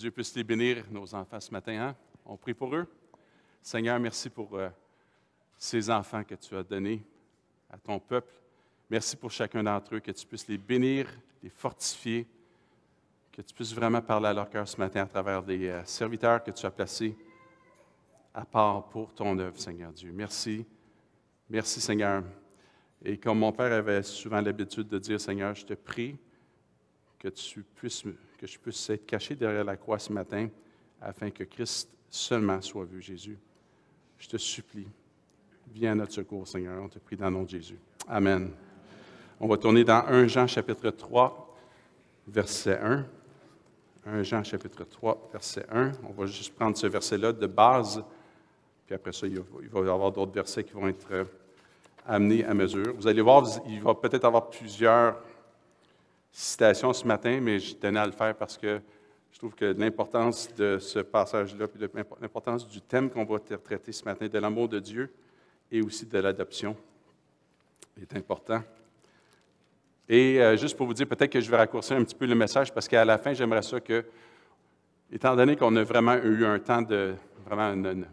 Dieu puisse les bénir, nos enfants, ce matin. Hein? On prie pour eux. Seigneur, merci pour euh, ces enfants que tu as donnés à ton peuple. Merci pour chacun d'entre eux, que tu puisses les bénir, les fortifier, que tu puisses vraiment parler à leur cœur ce matin à travers des euh, serviteurs que tu as placés à part pour ton œuvre, Seigneur Dieu. Merci. Merci, Seigneur. Et comme mon père avait souvent l'habitude de dire, Seigneur, je te prie que tu puisses me que je puisse être caché derrière la croix ce matin, afin que Christ seulement soit vu, Jésus. Je te supplie, viens à notre secours, Seigneur. On te prie dans le nom de Jésus. Amen. On va tourner dans 1 Jean chapitre 3, verset 1. 1 Jean chapitre 3, verset 1. On va juste prendre ce verset-là de base, puis après ça, il va y avoir d'autres versets qui vont être euh, amenés à mesure. Vous allez voir, il va peut-être avoir plusieurs citation ce matin, mais je tenais à le faire parce que je trouve que l'importance de ce passage-là, puis l'importance du thème qu'on va traiter ce matin, de l'amour de Dieu et aussi de l'adoption, est important. Et euh, juste pour vous dire, peut-être que je vais raccourcir un petit peu le message parce qu'à la fin, j'aimerais ça que, étant donné qu'on a vraiment eu un temps de, vraiment une,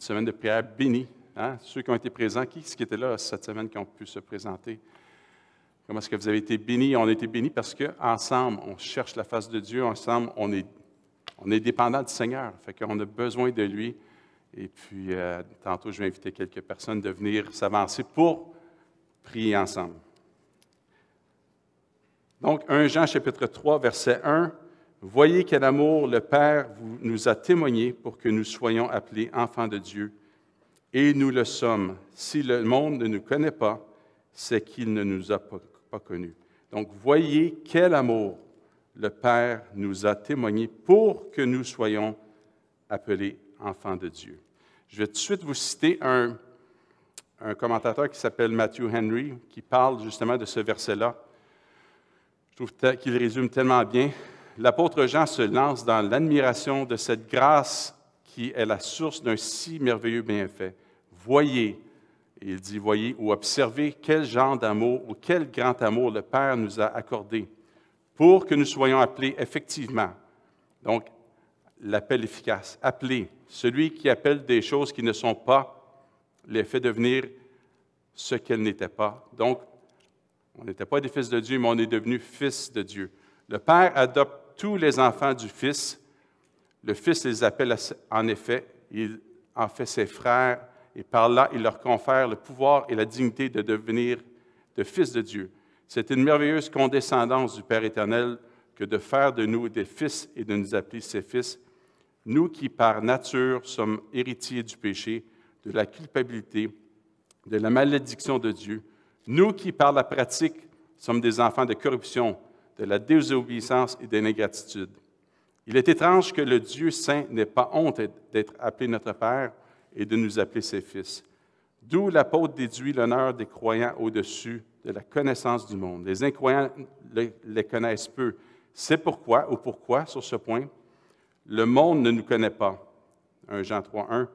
semaine de prière bénie, hein, ceux qui ont été présents, qui, qui étaient là cette semaine qui ont pu se présenter, Comment est-ce que vous avez été bénis? On a été bénis parce qu'ensemble, on cherche la face de Dieu, ensemble, on est, on est dépendant du Seigneur. Fait qu'on a besoin de lui. Et puis, euh, tantôt, je vais inviter quelques personnes de venir s'avancer pour prier ensemble. Donc, 1 Jean chapitre 3, verset 1. Voyez quel amour le Père vous, nous a témoigné pour que nous soyons appelés enfants de Dieu. Et nous le sommes. Si le monde ne nous connaît pas, c'est qu'il ne nous a pas connu. Donc voyez quel amour le Père nous a témoigné pour que nous soyons appelés enfants de Dieu. Je vais tout de suite vous citer un commentateur qui s'appelle Matthew Henry, qui parle justement de ce verset-là. Je trouve qu'il résume tellement bien. L'apôtre Jean se lance dans l'admiration de cette grâce qui est la source d'un si merveilleux bienfait. Voyez il dit, voyez ou observez quel genre d'amour ou quel grand amour le Père nous a accordé pour que nous soyons appelés effectivement. Donc, l'appel efficace, appeler, celui qui appelle des choses qui ne sont pas, les fait devenir ce qu'elles n'étaient pas. Donc, on n'était pas des fils de Dieu, mais on est devenu fils de Dieu. Le Père adopte tous les enfants du Fils. Le Fils les appelle en effet, il en fait ses frères et par là, il leur confère le pouvoir et la dignité de devenir de fils de Dieu. C'est une merveilleuse condescendance du Père éternel que de faire de nous des fils et de nous appeler ses fils, nous qui par nature sommes héritiers du péché, de la culpabilité, de la malédiction de Dieu, nous qui par la pratique sommes des enfants de corruption, de la désobéissance et de l'ingratitude. Il est étrange que le Dieu saint n'ait pas honte d'être appelé notre Père, et de nous appeler ses fils. D'où l'apôtre déduit l'honneur des croyants au-dessus de la connaissance du monde. Les incroyants les connaissent peu. C'est pourquoi, ou pourquoi, sur ce point, le monde ne nous connaît pas. 1 Jean 3, 1.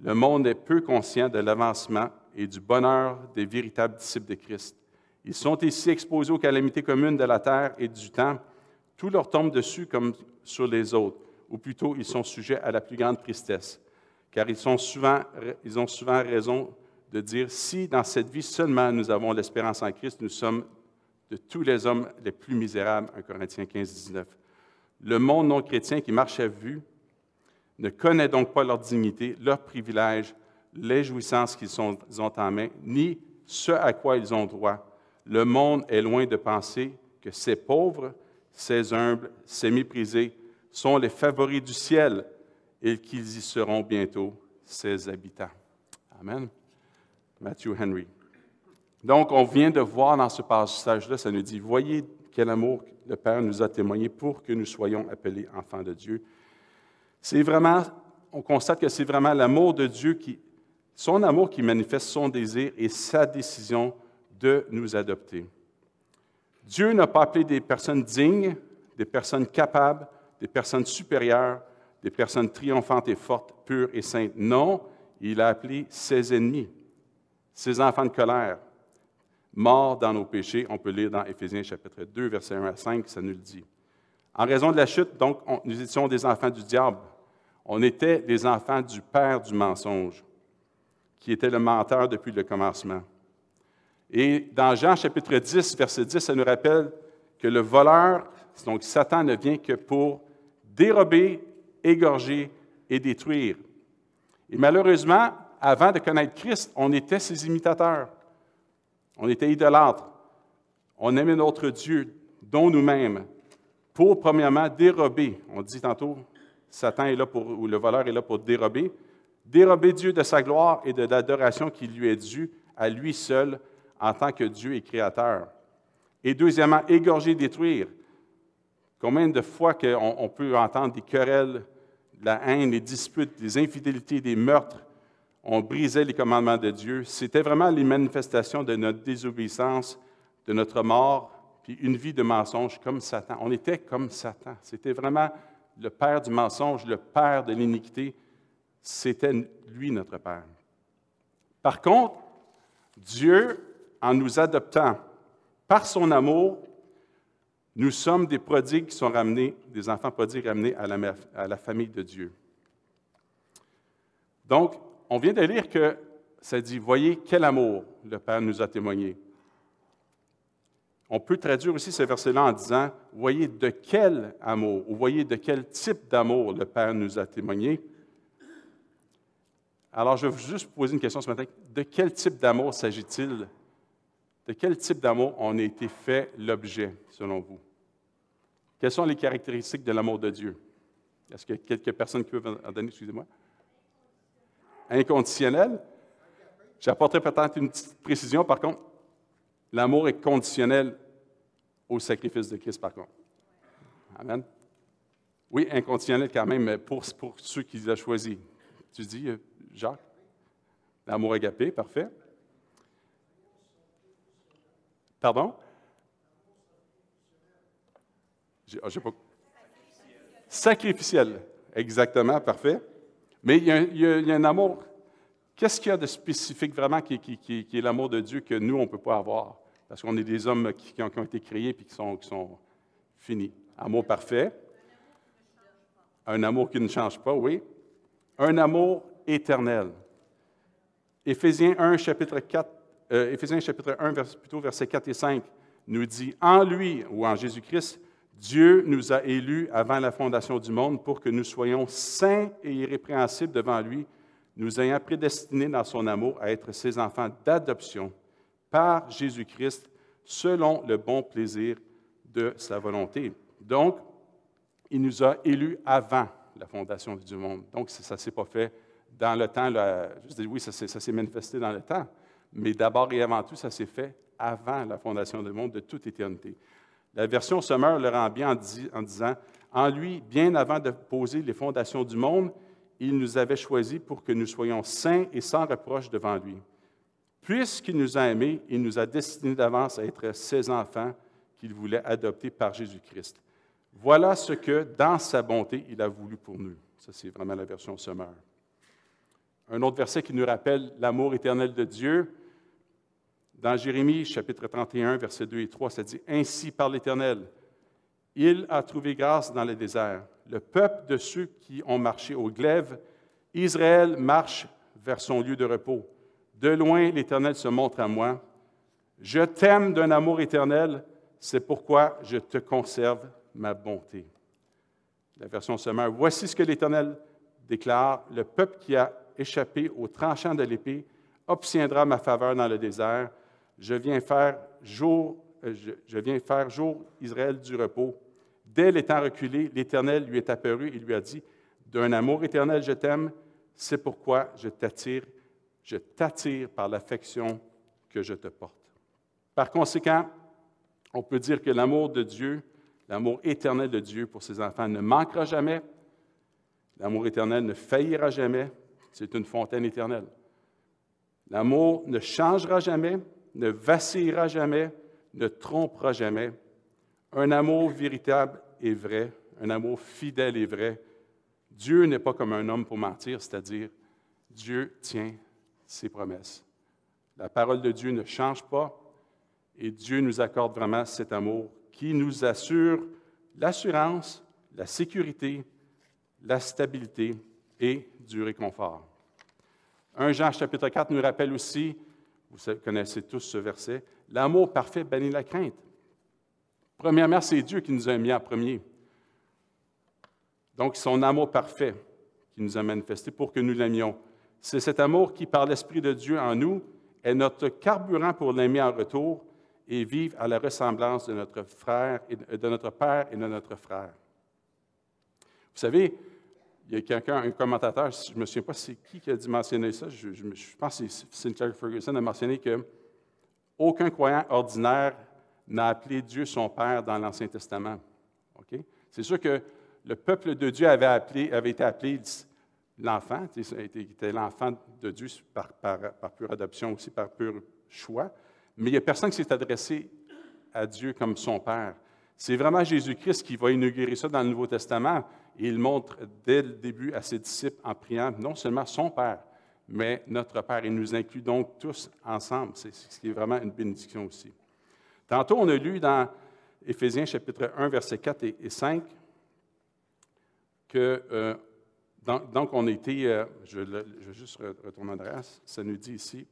Le monde est peu conscient de l'avancement et du bonheur des véritables disciples de Christ. Ils sont ici exposés aux calamités communes de la terre et du temps. Tout leur tombe dessus comme sur les autres, ou plutôt ils sont sujets à la plus grande tristesse car ils, sont souvent, ils ont souvent raison de dire, si dans cette vie seulement nous avons l'espérance en Christ, nous sommes de tous les hommes les plus misérables, 1 Corinthiens 15, 19. Le monde non chrétien qui marche à vue ne connaît donc pas leur dignité, leurs privilèges, les jouissances qu'ils ont en main, ni ce à quoi ils ont droit. Le monde est loin de penser que ces pauvres, ces humbles, ces méprisés sont les favoris du ciel et qu'ils y seront bientôt ses habitants. Amen. Matthew Henry. Donc, on vient de voir dans ce passage-là, ça nous dit, voyez quel amour le Père nous a témoigné pour que nous soyons appelés enfants de Dieu. C'est vraiment, on constate que c'est vraiment l'amour de Dieu qui, son amour qui manifeste son désir et sa décision de nous adopter. Dieu n'a pas appelé des personnes dignes, des personnes capables, des personnes supérieures, des personnes triomphantes et fortes, pures et saintes. Non, il a appelé ses ennemis, ses enfants de colère, morts dans nos péchés. On peut lire dans Éphésiens chapitre 2, verset 1 à 5, ça nous le dit. En raison de la chute, donc, nous étions des enfants du diable. On était des enfants du père du mensonge, qui était le menteur depuis le commencement. Et dans Jean chapitre 10, verset 10, ça nous rappelle que le voleur, donc Satan, ne vient que pour dérober, égorger et détruire. Et malheureusement, avant de connaître Christ, on était ses imitateurs. On était idolâtres. On aimait notre Dieu, dont nous-mêmes, pour, premièrement, dérober. On dit tantôt, Satan est là pour, ou le voleur est là pour dérober. Dérober Dieu de sa gloire et de l'adoration qui lui est due à lui seul en tant que Dieu et créateur. Et deuxièmement, égorger, et détruire. Combien de fois qu'on on peut entendre des querelles la haine, les disputes, les infidélités, les meurtres. On brisait les commandements de Dieu. C'était vraiment les manifestations de notre désobéissance, de notre mort, puis une vie de mensonge comme Satan. On était comme Satan. C'était vraiment le père du mensonge, le père de l'iniquité. C'était lui notre père. Par contre, Dieu, en nous adoptant par son amour, nous sommes des prodigues qui sont ramenés, des enfants prodigues ramenés à la, à la famille de Dieu. Donc, on vient de lire que ça dit, voyez quel amour le Père nous a témoigné. On peut traduire aussi ce verset-là en disant, voyez de quel amour, ou voyez de quel type d'amour le Père nous a témoigné. Alors, je vais juste poser une question ce matin. De quel type d'amour s'agit-il de quel type d'amour on a été fait l'objet, selon vous? Quelles sont les caractéristiques de l'amour de Dieu? Est-ce qu'il y a quelques personnes qui peuvent en donner, excusez-moi? Inconditionnel? J'apporterai peut-être une petite précision, par contre, l'amour est conditionnel au sacrifice de Christ, par contre. Amen. Oui, inconditionnel quand même, mais pour, ceux qui l'ont choisi. Tu dis, euh, Jacques, l'amour agapé, parfait. Pardon? Ah, Sacrificiel. Exactement, parfait. Mais il y, a, un amour. Qu'est-ce qu'il y a de spécifique vraiment qui, est l'amour de Dieu que nous, on ne peut pas avoir? Parce qu'on est des hommes qui, ont, été créés et qui sont, qui sont finis. Amour parfait. Un amour qui ne change pas, oui. Un amour éternel. Éphésiens 1, chapitre 4, euh, Éphésiens chapitre 1, plutôt versets 4 et 5, nous dit, en lui ou en Jésus-Christ, Dieu nous a élus avant la fondation du monde pour que nous soyons saints et irrépréhensibles devant lui, nous ayant prédestinés dans son amour à être ses enfants d'adoption par Jésus-Christ selon le bon plaisir de sa volonté. Donc, il nous a élus avant la fondation du monde. Donc, ça ne s'est pas fait dans le temps. Là, je dis oui, ça s'est manifesté dans le temps mais d'abord et avant tout, ça s'est fait avant la fondation du monde de toute éternité. La version sommaire le rend bien en, en disant En lui, bien avant de poser les fondations du monde, il nous avait choisis pour que nous soyons saints et sans reproche devant lui. Puisqu'il nous a aimés, il nous a destinés d'avance à être ses enfants qu'il voulait adopter par Jésus-Christ. Voilà ce que, dans sa bonté, il a voulu pour nous. Ça, c'est vraiment la version sommaire Un autre verset qui nous rappelle l'amour éternel de Dieu, dans Jérémie chapitre 31, versets 2 et 3, ça dit, Ainsi par l'Éternel, il a trouvé grâce dans le désert, le peuple de ceux qui ont marché au glaive. Israël marche vers son lieu de repos. De loin, l'Éternel se montre à moi. Je t'aime d'un amour éternel, c'est pourquoi je te conserve ma bonté. La version sommaire, voici ce que l'Éternel déclare, le peuple qui a échappé au tranchant de l'épée obtiendra ma faveur dans le désert, je viens faire jour, euh, je, viens faire jour Israël du repos. Dès les temps reculés, l'Éternel lui est apparu et lui a dit, d'un amour éternel je t'aime, c'est pourquoi je t'attire, je t'attire par l'affection que je te porte. Par conséquent, on peut dire que l'amour de Dieu, l'amour éternel de Dieu pour ses enfants ne manquera jamais, l'amour éternel ne faillira jamais, c'est une fontaine éternelle. L'amour ne changera jamais, ne vacillera jamais, ne trompera jamais. Un amour véritable est vrai, un amour fidèle est vrai. Dieu n'est pas comme un homme pour mentir, c'est-à-dire Dieu tient ses promesses. La parole de Dieu ne change pas et Dieu nous accorde vraiment cet amour qui nous assure l'assurance, la sécurité, la stabilité et du réconfort. 1 Jean chapitre 4 nous rappelle aussi vous connaissez tous ce verset. L'amour parfait bannit la crainte. Premièrement, c'est Dieu qui nous a mis en premier. Donc, son amour parfait qui nous a manifesté pour que nous l'aimions. C'est cet amour qui, par l'Esprit de Dieu en nous, est notre carburant pour l'aimer en retour et vivre à la ressemblance de notre, frère et de notre Père et de notre frère. Vous savez, il y a quelqu'un, un commentateur, je ne me souviens pas c'est qui qui a mentionné ça, je, pense que c'est Sinclair Ferguson a mentionné que aucun croyant ordinaire n'a appelé Dieu son Père dans l'Ancien Testament. Ok C'est sûr que le peuple de Dieu avait, appelé, avait été appelé l'enfant, était l'enfant de Dieu par, par, par, pure adoption aussi, par pur choix, mais il n'y a personne qui s'est adressé à Dieu comme son Père. C'est vraiment Jésus-Christ qui va inaugurer ça dans le Nouveau Testament il montre dès le début à ses disciples en priant non seulement son Père, mais notre Père. Il nous inclut donc tous ensemble. C'est ce qui est vraiment une bénédiction aussi. Tantôt, on a lu dans Éphésiens chapitre 1, versets 4 et 5 que euh, donc, on était, euh, je, vais juste retourner en arrière, ça nous dit ici,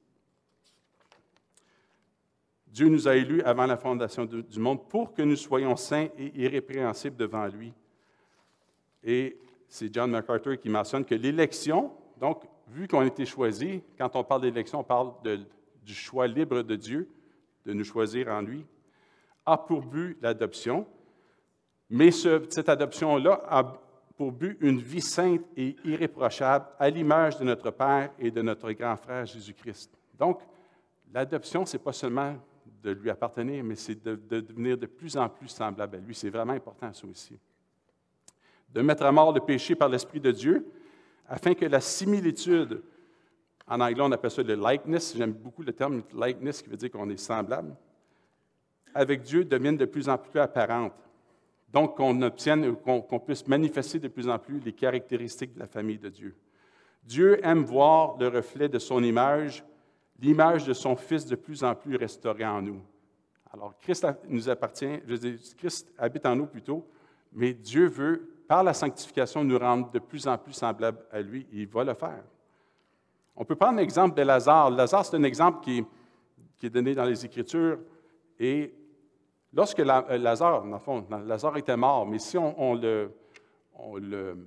Dieu nous a élus avant la fondation du monde pour que nous soyons saints et irrépréhensibles devant lui et c'est John MacArthur qui mentionne que l'élection, donc vu qu'on a été choisi, quand on parle d'élection, on parle du choix libre de Dieu de nous choisir en lui, a pour but l'adoption, mais cette adoption-là a pour but une vie sainte et irréprochable à l'image de notre Père et de notre grand frère Jésus-Christ. Donc, l'adoption, ce n'est pas seulement de lui appartenir, mais c'est de, de, devenir de plus en plus semblable à lui. C'est vraiment important, ça aussi de mettre à mort le péché par l'Esprit de Dieu, afin que la similitude, en anglais on appelle ça le likeness, j'aime beaucoup le terme likeness qui veut dire qu'on est semblable, avec Dieu devienne de plus en plus apparente. Donc qu'on obtienne, qu'on puisse manifester de plus en plus les caractéristiques de la famille de Dieu. Dieu aime voir le reflet de son image, l'image de son Fils de plus en plus restaurée en nous. Alors Christ nous appartient, je dis, Christ habite en nous plutôt, mais Dieu veut par la sanctification, nous rendre de plus en plus semblables à lui. Il va le faire. On peut prendre l'exemple de Lazare. Lazare, c'est un exemple qui, est donné dans les Écritures. Et lorsque euh, Lazare, dans le fond, Lazare était mort, mais si on, le, le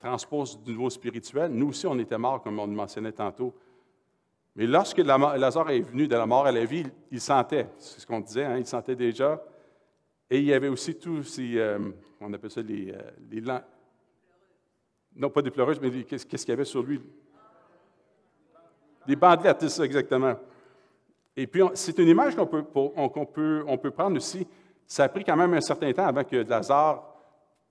transpose du niveau spirituel, nous aussi, on était morts, comme on le mentionnait tantôt. Mais lorsque Lazare est venu de la mort à la vie, il sentait, c'est ce qu'on disait, hein, il sentait déjà et il y avait aussi tous ces, euh, on appelle ça les, euh, Non, pas des pleureuses, mais qu'est-ce qu'il y avait sur lui? Des bandelettes, c'est ça exactement. Et puis, c'est une image qu'on peut, qu'on peut, on peut prendre aussi. Ça a pris quand même un certain temps avant que Lazare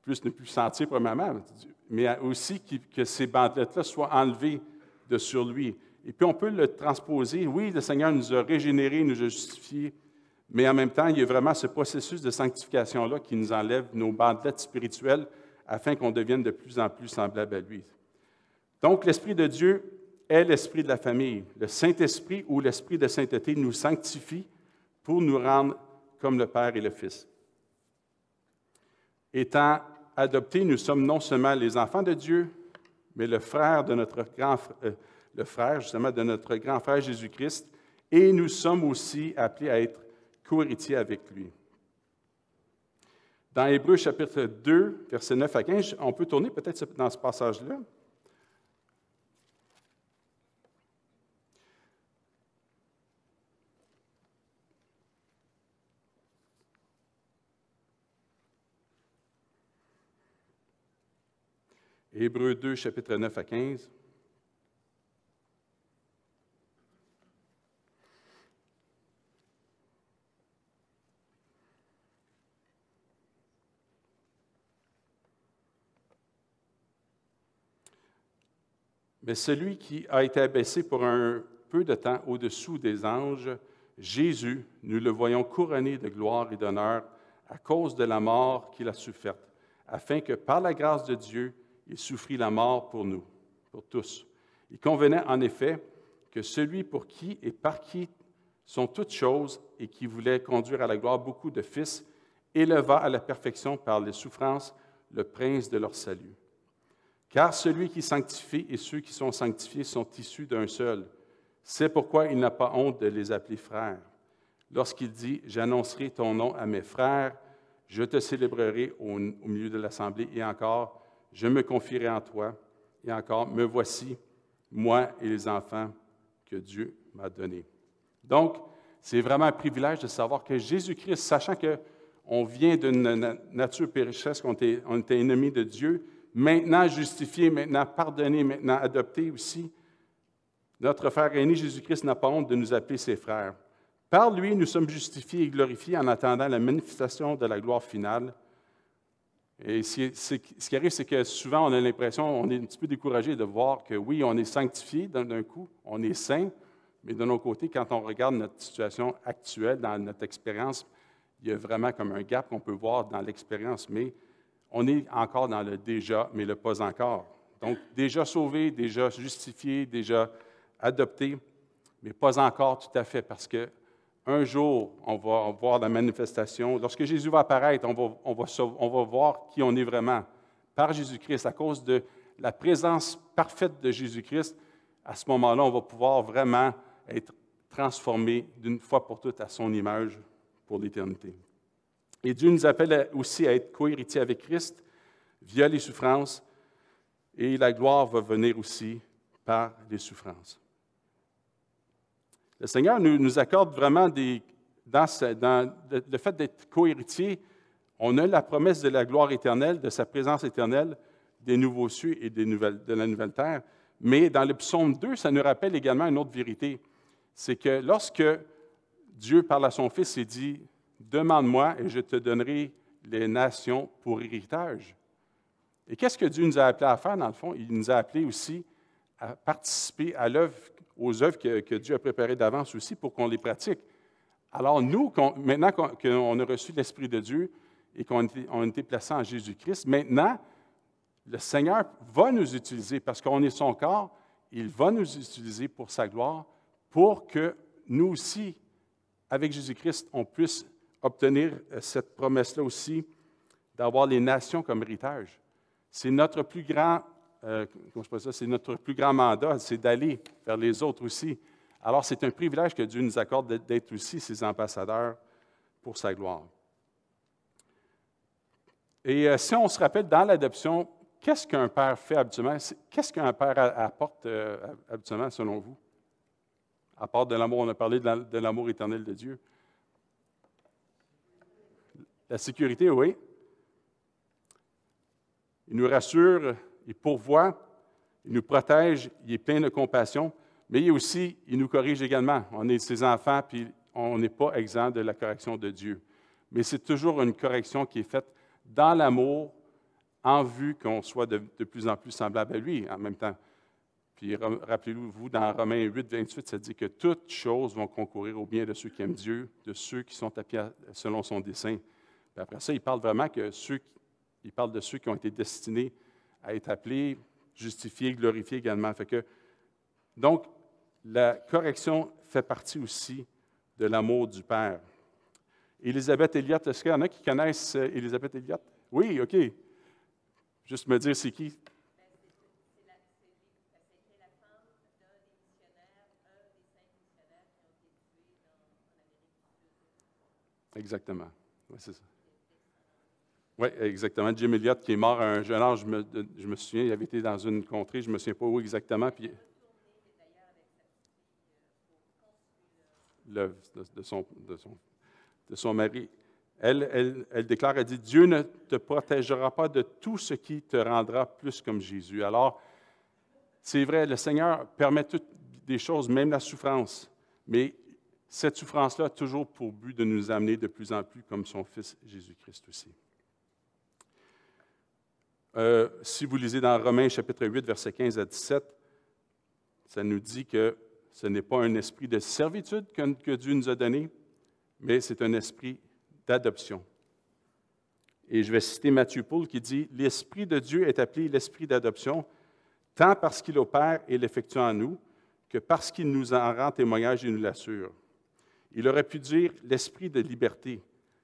puisse ne plus sentir, premièrement, mais aussi que ces bandelettes-là soient enlevées de sur lui. Et puis, on peut le transposer. Oui, le Seigneur nous a régénérés, nous a justifiés, mais en même temps, il y a vraiment ce processus de sanctification-là qui nous enlève nos bandelettes spirituelles afin qu'on devienne de plus en plus semblable à lui. Donc, l'Esprit de Dieu est l'Esprit de la famille. Le Saint-Esprit ou l'Esprit de sainteté nous sanctifie pour nous rendre comme le Père et le Fils. Étant adoptés, nous sommes non seulement les enfants de Dieu, mais le frère de notre grand euh, le frère justement de notre grand frère Jésus-Christ, et nous sommes aussi appelés à être héritier avec lui. Dans Hébreu chapitre 2, verset 9 à 15, on peut tourner peut-être dans ce passage-là. Hébreu 2, chapitre 9 à 15. Mais celui qui a été abaissé pour un peu de temps au-dessous des anges, Jésus, nous le voyons couronné de gloire et d'honneur à cause de la mort qu'il a soufferte, afin que par la grâce de Dieu, il souffrit la mort pour nous, pour tous. Il convenait en effet que celui pour qui et par qui sont toutes choses et qui voulait conduire à la gloire beaucoup de fils, éleva à la perfection par les souffrances le prince de leur salut. Car celui qui sanctifie et ceux qui sont sanctifiés sont issus d'un seul. C'est pourquoi il n'a pas honte de les appeler frères. Lorsqu'il dit J'annoncerai ton nom à mes frères, je te célébrerai au, milieu de l'assemblée, et encore, je me confierai en toi, et encore, me voici, moi et les enfants que Dieu m'a donnés. Donc, c'est vraiment un privilège de savoir que Jésus-Christ, sachant qu'on vient d'une nature pécheresse, qu'on était ennemi de Dieu, maintenant justifié, maintenant pardonné, maintenant adopté aussi. Notre frère aîné Jésus-Christ n'a pas honte de nous appeler ses frères. Par lui, nous sommes justifiés et glorifiés en attendant la manifestation de la gloire finale. Et ce qui arrive, c'est que souvent, on a l'impression, on est un petit peu découragé de voir que oui, on est sanctifié d'un coup, on est saint, mais de nos côtés, quand on regarde notre situation actuelle, dans notre expérience, il y a vraiment comme un gap qu'on peut voir dans l'expérience. Mais on est encore dans le déjà, mais le pas encore. Donc, déjà sauvé, déjà justifié, déjà adopté, mais pas encore tout à fait, parce que un jour, on va voir la manifestation. Lorsque Jésus va apparaître, on va, on va, on va voir qui on est vraiment. Par Jésus-Christ, à cause de la présence parfaite de Jésus-Christ, à ce moment-là, on va pouvoir vraiment être transformé d'une fois pour toutes à son image pour l'éternité. Et Dieu nous appelle aussi à être cohéritiers avec Christ via les souffrances, et la gloire va venir aussi par les souffrances. Le Seigneur nous, nous accorde vraiment des, dans, dans le, fait d'être cohéritier, on a la promesse de la gloire éternelle, de sa présence éternelle, des nouveaux cieux et des nouvelles, de la nouvelle terre. Mais dans le psaume 2, ça nous rappelle également une autre vérité. C'est que lorsque Dieu, parle à son Fils, et dit Demande-moi et je te donnerai les nations pour héritage. Et qu'est-ce que Dieu nous a appelés à faire, dans le fond? Il nous a appelés aussi à participer à aux œuvres que, que, Dieu a préparées d'avance aussi pour qu'on les pratique. Alors nous, maintenant qu'on a reçu l'Esprit de Dieu et qu'on a été placé en Jésus-Christ, maintenant, le Seigneur va nous utiliser parce qu'on est son corps. Il va nous utiliser pour sa gloire, pour que nous aussi, avec Jésus-Christ, on puisse obtenir euh, cette promesse-là aussi d'avoir les nations comme héritage. C'est notre plus grand, euh, comment je ça, c'est notre plus grand mandat, c'est d'aller vers les autres aussi. Alors c'est un privilège que Dieu nous accorde d'être aussi ses ambassadeurs pour sa gloire. Et euh, si on se rappelle dans l'adoption, qu'est-ce qu'un père fait habituellement? Qu'est-ce qu'un père apporte absolument habituellement selon vous? À part de l'amour, on a parlé de l'amour éternel de Dieu. La sécurité, oui. Il nous rassure, il pourvoit, il nous protège, il est plein de compassion, mais il aussi, il nous corrige également. On est ses enfants, puis on n'est pas exempt de la correction de Dieu. Mais c'est toujours une correction qui est faite dans l'amour, en vue qu'on soit de, plus en plus semblable à lui en même temps. Puis rappelez-vous, dans Romains 8, 28, ça dit que toutes choses vont concourir au bien de ceux qui aiment Dieu, de ceux qui sont pied selon son dessein après ça, il parle vraiment que ceux, il parle de ceux qui ont été destinés à être appelés, justifiés, glorifiés également. donc, la correction fait partie aussi de l'amour du Père. Élisabeth Elliott, est-ce qu'il y en a qui connaissent euh, Élisabeth Elliott? Oui, OK. Juste me dire c'est qui. Exactement. Oui, c'est ça. Oui, exactement. Jim Elliott, qui est mort à un jeune âge, je me, souviens, il avait été dans une contrée, je ne me souviens pas où exactement. Puis, l'œuvre de, son, de, son, de son mari. Elle, elle, elle, déclare, elle dit, Dieu ne te protégera pas de tout ce qui te rendra plus comme Jésus. Alors, c'est vrai, le Seigneur permet toutes des choses, même la souffrance, mais cette souffrance-là a toujours pour but de nous amener de plus en plus comme son Fils Jésus-Christ aussi. Euh, si vous lisez dans Romains chapitre 8, versets 15 à 17, ça nous dit que ce n'est pas un esprit de servitude que, que Dieu nous a donné, mais c'est un esprit d'adoption. Et je vais citer Matthieu Paul qui dit, L'Esprit de Dieu est appelé l'Esprit d'adoption, tant parce qu'il opère et l'effectue en nous, que parce qu'il nous en rend témoignage et nous l'assure. Il aurait pu dire l'esprit de liberté,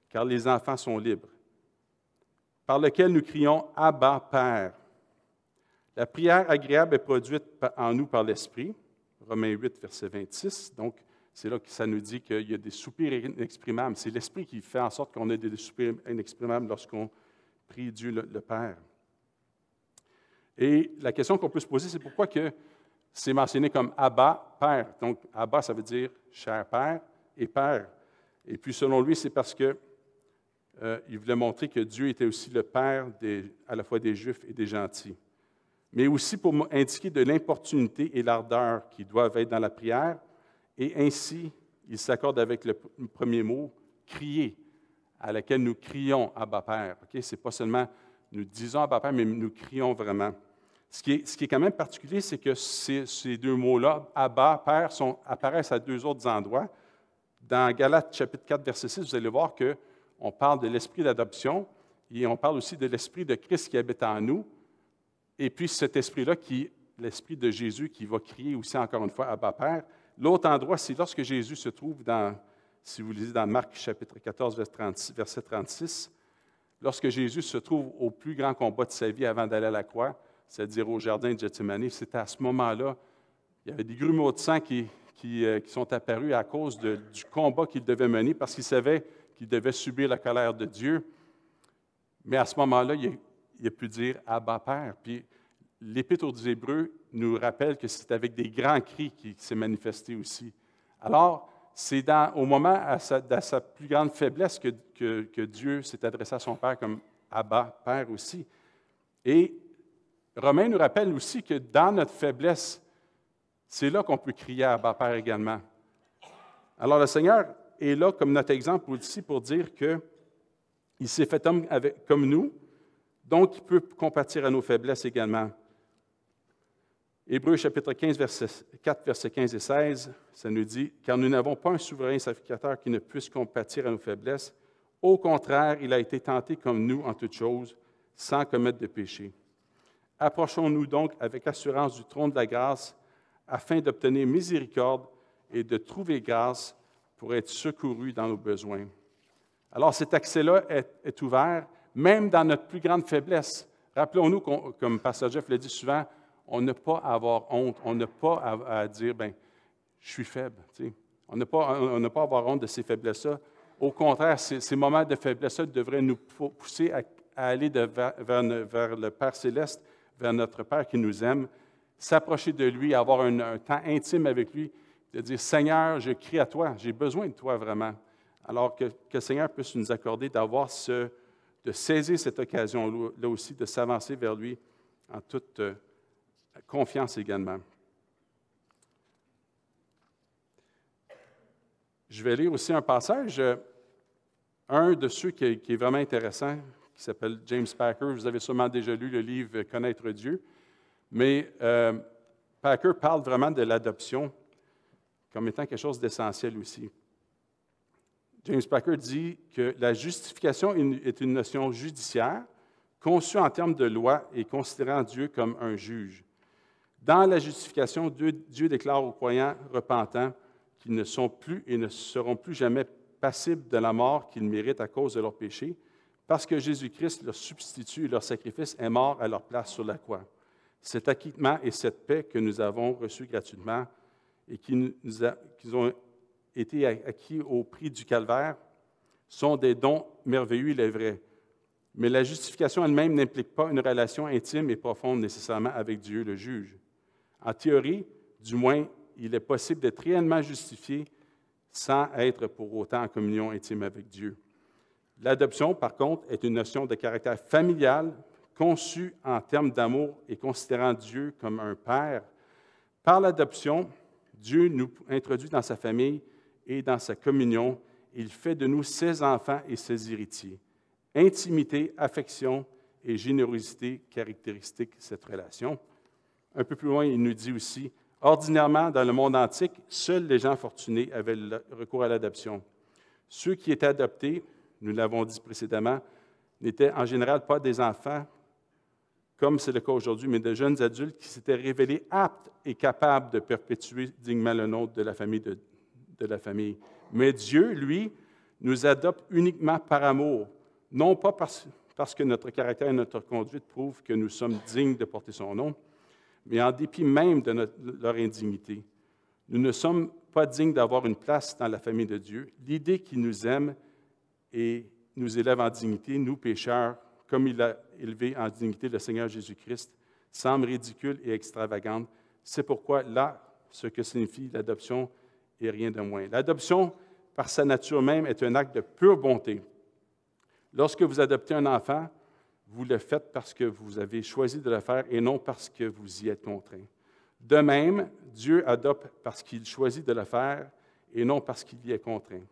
car les enfants sont libres par lequel nous crions Abba, Père. La prière agréable est produite en nous par l'Esprit. Romains 8, verset 26. Donc, c'est là que ça nous dit qu'il y a des soupirs inexprimables. C'est l'Esprit qui fait en sorte qu'on ait des soupirs inexprimables lorsqu'on prie Dieu le, Père. Et la question qu'on peut se poser, c'est pourquoi que c'est mentionné comme Abba, Père. Donc, Abba, ça veut dire cher Père et Père. Et puis, selon lui, c'est parce que euh, il voulait montrer que Dieu était aussi le Père à la fois des Juifs et des gentils. Mais aussi pour indiquer de l'importunité et l'ardeur qui doivent être dans la prière. Et ainsi, il s'accorde avec le premier mot, crier, à laquelle nous crions Abba Père. Okay? Ce n'est pas seulement nous disons Abba Père, mais nous crions vraiment. Ce qui, est, ce qui est, quand même particulier, c'est que ces, ces deux mots-là, Abba, Père, apparaissent à deux autres endroits. Dans Galates chapitre 4, verset 6, vous allez voir que on parle de l'esprit d'adoption et on parle aussi de l'esprit de Christ qui habite en nous. Et puis cet esprit-là, qui, l'esprit de Jésus qui va crier aussi encore une fois à bas Père. L'autre endroit, c'est lorsque Jésus se trouve dans, si vous lisez dans Marc chapitre 14, verset 36, lorsque Jésus se trouve au plus grand combat de sa vie avant d'aller à la croix, c'est-à-dire au jardin de Gethsemane, c'était à ce moment-là, il y avait des grumeaux de sang qui, qui, euh, sont apparus à cause du combat qu'il devait mener parce qu'il savait qui devait subir la colère de Dieu. Mais à ce moment-là, il, a pu dire Abba Père. Puis l'Épître aux Hébreux nous rappelle que c'est avec des grands cris qu'il s'est manifesté aussi. Alors, c'est au moment à sa, de sa plus grande faiblesse que, Dieu s'est adressé à son Père comme Abba Père aussi. Et Romain nous rappelle aussi que dans notre faiblesse, c'est là qu'on peut crier Abba Père également. Alors le Seigneur et là comme notre exemple aussi pour dire qu'il s'est fait homme avec, comme nous, donc il peut compatir à nos faiblesses également. Hébreux chapitre 15, verset 4, versets 15 et 16, ça nous dit, car nous n'avons pas un souverain sacrificateur qui ne puisse compatir à nos faiblesses. Au contraire, il a été tenté comme nous en toutes choses, sans commettre de péché. Approchons-nous donc avec assurance du trône de la grâce, afin d'obtenir miséricorde et de trouver grâce pour être secouru dans nos besoins. Alors cet accès-là est, ouvert, même dans notre plus grande faiblesse. Rappelons-nous, comme Pasteur Jeff le dit souvent, on n'a pas à avoir honte, on n'a pas à, dire, ben, je suis faible. T'sais. On n'a pas, on pas à avoir honte de ces faiblesses-là. Au contraire, ces, moments de faiblesse devraient nous pousser à, aller vers, le Père céleste, vers notre Père qui nous aime, s'approcher de lui, avoir un temps intime avec lui, de dire Seigneur, je crie à toi, j'ai besoin de toi vraiment. Alors que, le Seigneur puisse nous accorder d'avoir ce, de saisir cette occasion là aussi, de s'avancer vers lui en toute euh, confiance également. Je vais lire aussi un passage, euh, un de ceux qui est, vraiment intéressant, qui s'appelle James Packer. Vous avez sûrement déjà lu le livre Connaître Dieu, mais euh, Packer parle vraiment de l'adoption comme étant quelque chose d'essentiel aussi. James Packer dit que la justification est une notion judiciaire conçue en termes de loi et considérant Dieu comme un juge. Dans la justification, Dieu, déclare aux croyants repentants qu'ils ne sont plus et ne seront plus jamais passibles de la mort qu'ils méritent à cause de leur péché, parce que Jésus-Christ, leur substitue et leur sacrifice, est mort à leur place sur la croix. Cet acquittement et cette paix que nous avons reçus gratuitement et qui, ont été acquis au prix du calvaire sont des dons merveilleux, il est vrai. Mais la justification elle-même n'implique pas une relation intime et profonde nécessairement avec Dieu le juge. En théorie, du moins, il est possible d'être réellement justifié sans être pour autant en communion intime avec Dieu. L'adoption, par contre, est une notion de caractère familial conçue en termes d'amour et considérant Dieu comme un père. Par l'adoption, Dieu nous introduit dans sa famille et dans sa communion. Il fait de nous ses enfants et ses héritiers. Intimité, affection et générosité caractéristiques cette relation. Un peu plus loin, il nous dit aussi, ordinairement, dans le monde antique, seuls les gens fortunés avaient le recours à l'adoption. Ceux qui étaient adoptés, nous l'avons dit précédemment, n'étaient en général pas des enfants, comme c'est le cas aujourd'hui, mais de jeunes adultes qui s'étaient révélés aptes et capables de perpétuer dignement le nom de la famille. De, de la famille. Mais Dieu, lui, nous adopte uniquement par amour, non pas parce, parce que notre caractère et notre conduite prouvent que nous sommes dignes de porter son nom, mais en dépit même de leur indignité. Nous ne sommes pas dignes d'avoir une place dans la famille de Dieu. L'idée qu'il nous aime et nous élève en dignité, nous pécheurs, comme il a élevé en dignité le Seigneur Jésus-Christ, semble ridicule et extravagante. C'est pourquoi là, ce que signifie l'adoption est rien de moins. L'adoption, par sa nature même, est un acte de pure bonté. Lorsque vous adoptez un enfant, vous le faites parce que vous avez choisi de le faire et non parce que vous y êtes contraint. De même, Dieu adopte parce qu'il choisit de le faire et non parce qu'il y est contraint.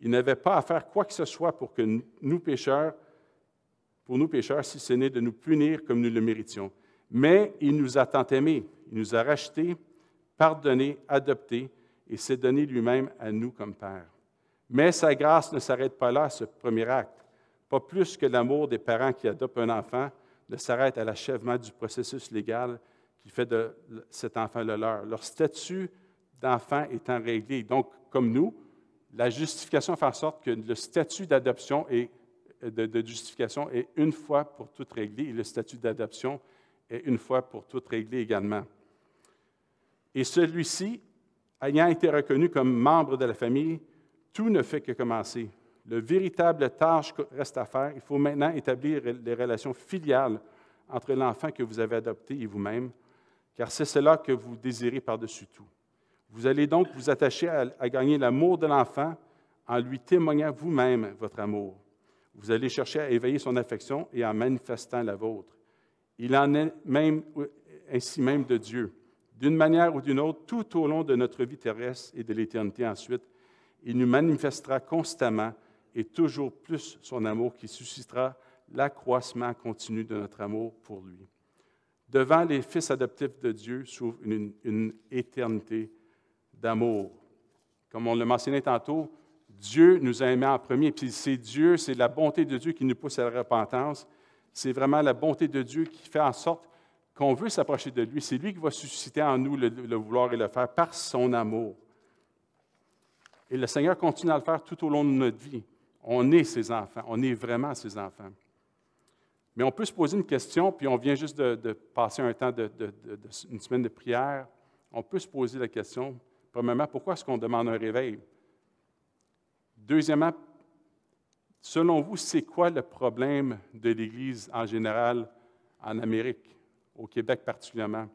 Il n'avait pas à faire quoi que ce soit pour que nous, pécheurs, pour nous pécheurs, si ce n'est de nous punir comme nous le méritions. Mais il nous a tant aimés, il nous a rachetés, pardonnés, adoptés, et s'est donné lui-même à nous comme Père. Mais sa grâce ne s'arrête pas là, ce premier acte, pas plus que l'amour des parents qui adoptent un enfant ne s'arrête à l'achèvement du processus légal qui fait de cet enfant le leur, leur statut d'enfant étant réglé. Donc, comme nous, la justification fait en sorte que le statut d'adoption est de, justification est une fois pour toutes réglée et le statut d'adoption est une fois pour toutes réglé également. Et celui-ci, ayant été reconnu comme membre de la famille, tout ne fait que commencer. La véritable tâche reste à faire. Il faut maintenant établir les relations filiales entre l'enfant que vous avez adopté et vous-même, car c'est cela que vous désirez par-dessus tout. Vous allez donc vous attacher à gagner l'amour de l'enfant en lui témoignant vous-même votre amour vous allez chercher à éveiller son affection et en manifestant la vôtre. Il en est même, ainsi même de Dieu. D'une manière ou d'une autre, tout au long de notre vie terrestre et de l'éternité ensuite, il nous manifestera constamment et toujours plus son amour qui suscitera l'accroissement continu de notre amour pour lui. Devant les fils adoptifs de Dieu s'ouvre une, une éternité d'amour. Comme on le mentionnait tantôt, Dieu nous a aimés en premier. Puis c'est Dieu, c'est la bonté de Dieu qui nous pousse à la repentance. C'est vraiment la bonté de Dieu qui fait en sorte qu'on veut s'approcher de lui. C'est lui qui va susciter en nous le, vouloir et le faire par son amour. Et le Seigneur continue à le faire tout au long de notre vie. On est ses enfants, on est vraiment ses enfants. Mais on peut se poser une question, puis on vient juste de, passer un temps, de, une semaine de prière. On peut se poser la question, premièrement, pourquoi est-ce qu'on demande un réveil? Deuxièmement, selon vous, c'est quoi le problème de l'Église en général en Amérique, au Québec particulièrement?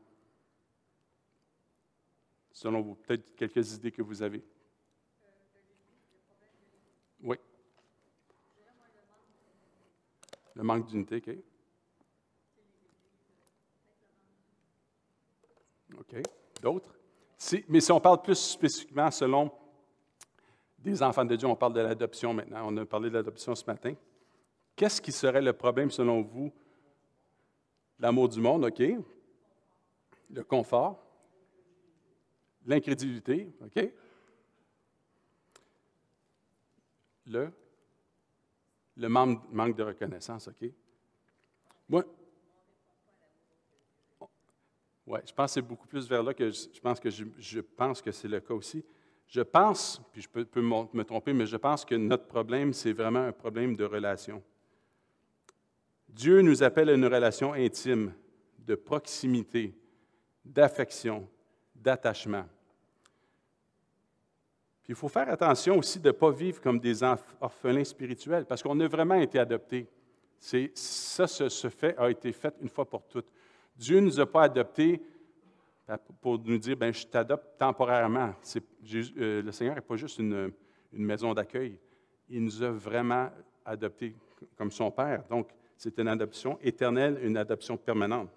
Selon vous, peut-être quelques idées que vous avez. Oui. Le manque d'unité, OK. OK. D'autres? Si, mais si on parle plus spécifiquement selon des enfants de Dieu. On parle de l'adoption maintenant. On a parlé de l'adoption ce matin. Qu'est-ce qui serait le problème selon vous? L'amour du monde, OK. Le confort. L'incrédulité, OK. Le, le manque de reconnaissance, OK. Moi, ouais, je pense que c'est beaucoup plus vers là que je, pense que je pense que c'est le cas aussi. Je pense, puis je peux, me tromper, mais je pense que notre problème, c'est vraiment un problème de relation. Dieu nous appelle à une relation intime, de proximité, d'affection, d'attachement. Puis il faut faire attention aussi de ne pas vivre comme des orphelins spirituels, parce qu'on a vraiment été adoptés. ça, ce, ce fait a été fait une fois pour toutes. Dieu ne nous a pas adoptés pour nous dire, ben, je t'adopte temporairement. Euh, le Seigneur n'est pas juste une, maison d'accueil. Il nous a vraiment adoptés comme son Père. Donc, c'est une adoption éternelle, une adoption permanente.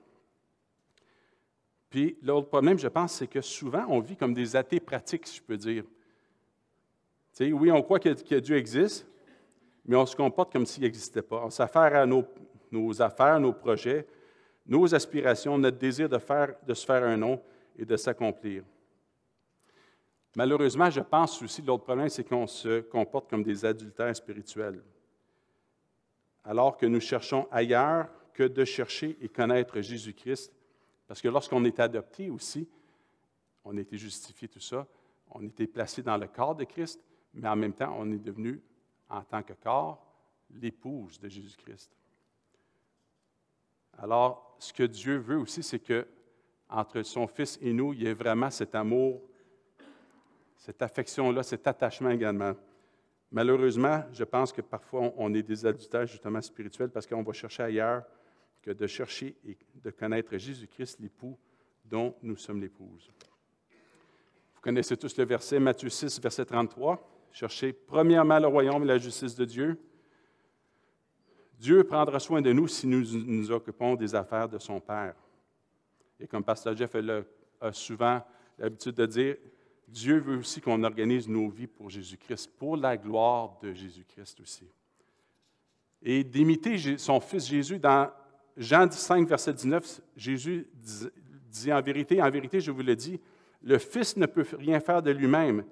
Puis, l'autre problème, je pense, c'est que souvent, on vit comme des athées pratiques, si je peux dire. Tu oui, on croit que, Dieu existe, mais on se comporte comme s'il n'existait pas. On s'affaire à nos affaires, nos projets, nos aspirations, notre désir de, faire, de se faire un nom et de s'accomplir. Malheureusement, je pense aussi, l'autre problème, c'est qu'on se comporte comme des adultères spirituels, alors que nous cherchons ailleurs que de chercher et connaître Jésus-Christ, parce que lorsqu'on est adopté aussi, on a été justifié, tout ça, on a été placé dans le corps de Christ, mais en même temps, on est devenu, en tant que corps, l'épouse de Jésus-Christ. Alors, ce que Dieu veut aussi, c'est que entre son Fils et nous, il y ait vraiment cet amour, cette affection-là, cet attachement également. Malheureusement, je pense que parfois on est des adultères justement spirituels parce qu'on va chercher ailleurs que de chercher et de connaître Jésus-Christ, l'époux dont nous sommes l'épouse. Vous connaissez tous le verset, Matthieu 6, verset 33. Cherchez premièrement le royaume et la justice de Dieu, Dieu prendra soin de nous si nous nous occupons des affaires de son Père. Et comme Pasteur Jeff a souvent l'habitude de dire, Dieu veut aussi qu'on organise nos vies pour Jésus-Christ, pour la gloire de Jésus-Christ aussi. Et d'imiter son Fils Jésus dans Jean 5, verset 19, Jésus dit en vérité, en vérité, je vous le dis, le Fils ne peut rien faire de lui-même.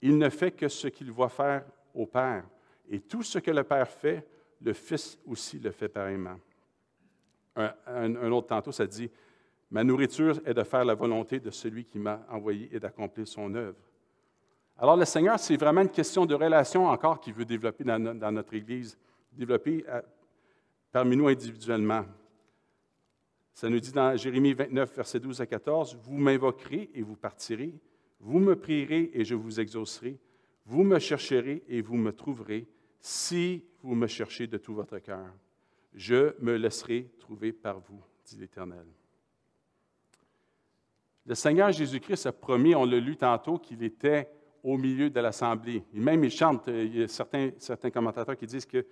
Il ne fait que ce qu'il voit faire au Père. Et tout ce que le Père fait, le Fils aussi le fait pareillement. Un, un, autre tantôt, ça dit, Ma nourriture est de faire la volonté de celui qui m'a envoyé et d'accomplir son œuvre. Alors le Seigneur, c'est vraiment une question de relation encore qu'il veut développer dans, notre Église, développer euh, parmi nous individuellement. Ça nous dit dans Jérémie 29, versets 12 à 14, Vous m'invoquerez et vous partirez, vous me prierez et je vous exaucerai, vous me chercherez et vous me trouverez, si vous me cherchez de tout votre cœur, je me laisserai trouver par vous, dit l'Éternel. Le Seigneur Jésus-Christ a promis, on le lu tantôt, qu'il était au milieu de l'assemblée. Et même il chante, euh, il y a certains, commentateurs qui disent que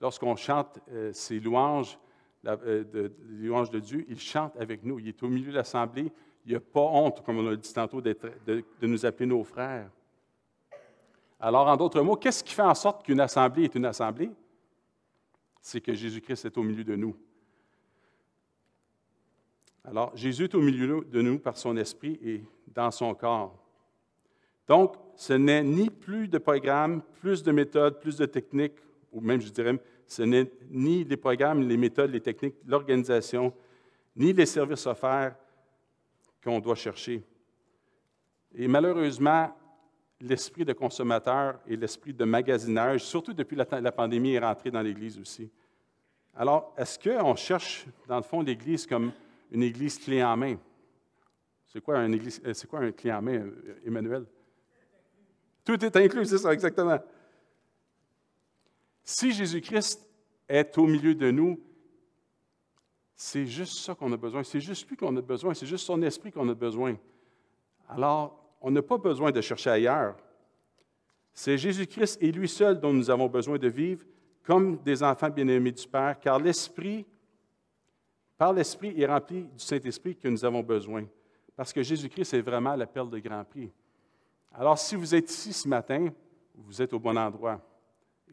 lorsqu'on chante ses euh, louanges, la, euh, de, louanges de Dieu, il chante avec nous. Il est au milieu de l'assemblée. Il n'a pas honte, comme on l'a dit tantôt, de nous appeler nos frères. Alors, en d'autres mots, qu'est-ce qui fait en sorte qu'une assemblée est une assemblée? C'est que Jésus-Christ est au milieu de nous. Alors, Jésus est au milieu de nous par son esprit et dans son corps. Donc, ce n'est ni plus de programmes, plus de méthodes, plus de techniques, ou même, je dirais, ce n'est ni les programmes, les méthodes, les techniques, l'organisation, ni les services offerts qu'on doit chercher. Et malheureusement, l'esprit de consommateur et l'esprit de magasinage, surtout depuis la, pandémie est rentré dans l'Église aussi. Alors, est-ce qu'on cherche, dans le fond, l'Église comme une Église clé en main? C'est quoi, une église, euh, c'est quoi un clé main, euh, Emmanuel? Tout est inclus, c'est ça, exactement. Si Jésus-Christ est au milieu de nous, c'est juste ça qu'on a besoin. C'est juste lui qu'on a besoin. C'est juste son esprit qu'on a besoin. Alors, on n'a pas besoin de chercher ailleurs. C'est Jésus-Christ et lui seul dont nous avons besoin de vivre comme des enfants bien-aimés du Père, car l'Esprit, par l'Esprit, est rempli du Saint-Esprit que nous avons besoin, parce que Jésus-Christ est vraiment la perle de grand prix. Alors, si vous êtes ici ce matin, vous êtes au bon endroit.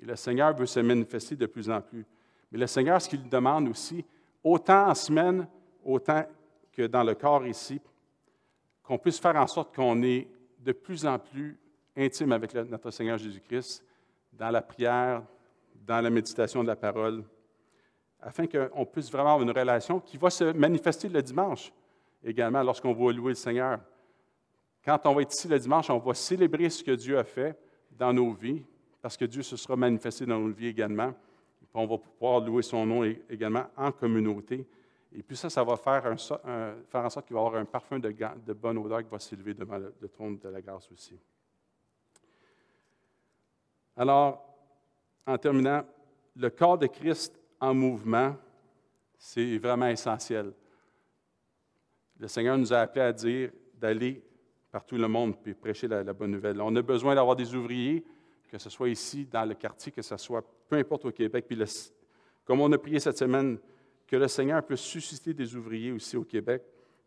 Et le Seigneur veut se manifester de plus en plus. Mais le Seigneur, ce qu'il demande aussi, autant en semaine, autant que dans le corps ici, qu'on puisse faire en sorte qu'on est de plus en plus intime avec notre Seigneur Jésus-Christ dans la prière, dans la méditation de la parole, afin qu'on puisse vraiment avoir une relation qui va se manifester le dimanche également lorsqu'on va louer le Seigneur. Quand on va être ici le dimanche, on va célébrer ce que Dieu a fait dans nos vies, parce que Dieu se sera manifesté dans nos vies également. On va pouvoir louer son nom également en communauté. Et puis ça, ça va faire, faire en sorte qu'il va y avoir un parfum de, bonne odeur qui va s'élever devant le, trône de la grâce aussi. Alors, en terminant, le corps de Christ en mouvement, c'est vraiment essentiel. Le Seigneur nous a appelés à dire d'aller par tout le monde et prêcher la, bonne nouvelle. On a besoin d'avoir des ouvriers, que ce soit ici, dans le quartier, que ce soit peu importe au Québec. Puis comme on a prié cette semaine, que le Seigneur puisse susciter des ouvriers aussi au Québec,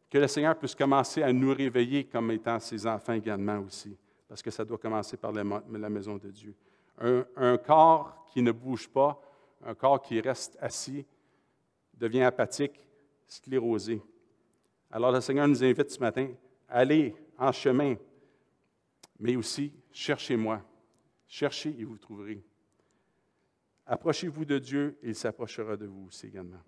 que le Seigneur puisse commencer à nous réveiller comme étant ses enfants également aussi, parce que ça doit commencer par la maison de Dieu. Un, corps qui ne bouge pas, un corps qui reste assis, devient apathique, sclérosé. Alors le Seigneur nous invite ce matin, allez en chemin, mais aussi cherchez-moi. Cherchez et vous trouverez. Approchez-vous de Dieu et il s'approchera de vous aussi également.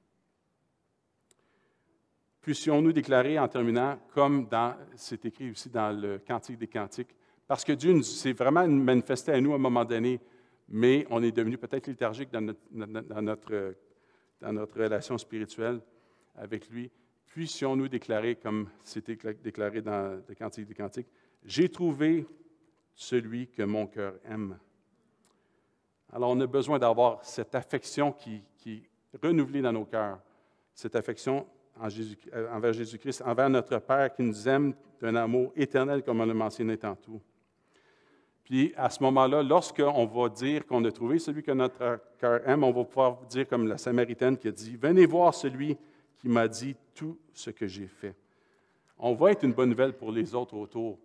Puissions-nous déclarer en terminant, comme c'est écrit aussi dans le Cantique des Cantiques, parce que Dieu s'est vraiment manifesté à nous à un moment donné, mais on est devenu peut-être léthargique dans notre, dans, notre, relation spirituelle avec lui. Puissions-nous déclarer, comme c'était déclaré dans le Cantique des Cantiques, J'ai trouvé celui que mon cœur aime. Alors, on a besoin d'avoir cette affection qui, qui est renouvelée dans nos cœurs, cette affection Jésus, euh, envers Jésus-Christ, envers notre Père qui nous aime d'un amour éternel, comme on l'a mentionné tantôt. Puis à ce moment-là, lorsqu'on va dire qu'on a trouvé celui que notre cœur aime, on va pouvoir dire comme la Samaritaine qui a dit, venez voir celui qui m'a dit tout ce que j'ai fait. On va être une bonne nouvelle pour les autres autour,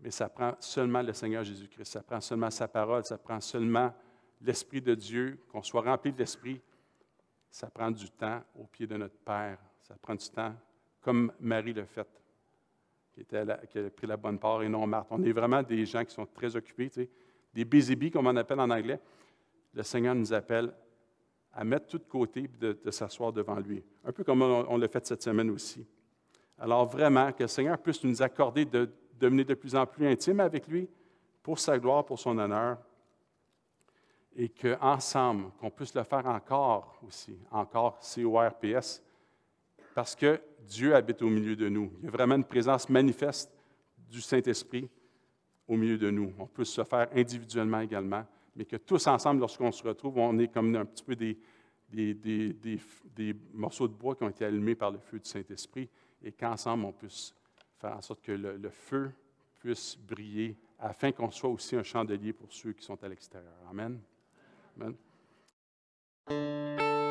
mais ça prend seulement le Seigneur Jésus-Christ, ça prend seulement sa parole, ça prend seulement l'Esprit de Dieu, qu'on soit rempli de l'Esprit. Ça prend du temps au pied de notre Père ça prend du temps, comme Marie l'a fait, qui, a pris la bonne part et non Marthe. On est vraiment des gens qui sont très occupés, des busy bees, comme on appelle en anglais. Le Seigneur nous appelle à mettre tout de côté et de, s'asseoir devant lui, un peu comme on, l'a fait cette semaine aussi. Alors vraiment, que le Seigneur puisse nous accorder de, devenir de plus en plus intimes avec lui pour sa gloire, pour son honneur, et qu'ensemble, qu'on puisse le faire encore aussi, encore c o r parce que Dieu habite au milieu de nous. Il y a vraiment une présence manifeste du Saint-Esprit au milieu de nous. On peut se faire individuellement également, mais que tous ensemble, lorsqu'on se retrouve, on est comme un petit peu des, des, des, des, des morceaux de bois qui ont été allumés par le feu du Saint-Esprit et qu'ensemble, on puisse faire en sorte que le, le feu puisse briller afin qu'on soit aussi un chandelier pour ceux qui sont à l'extérieur. Amen. Amen.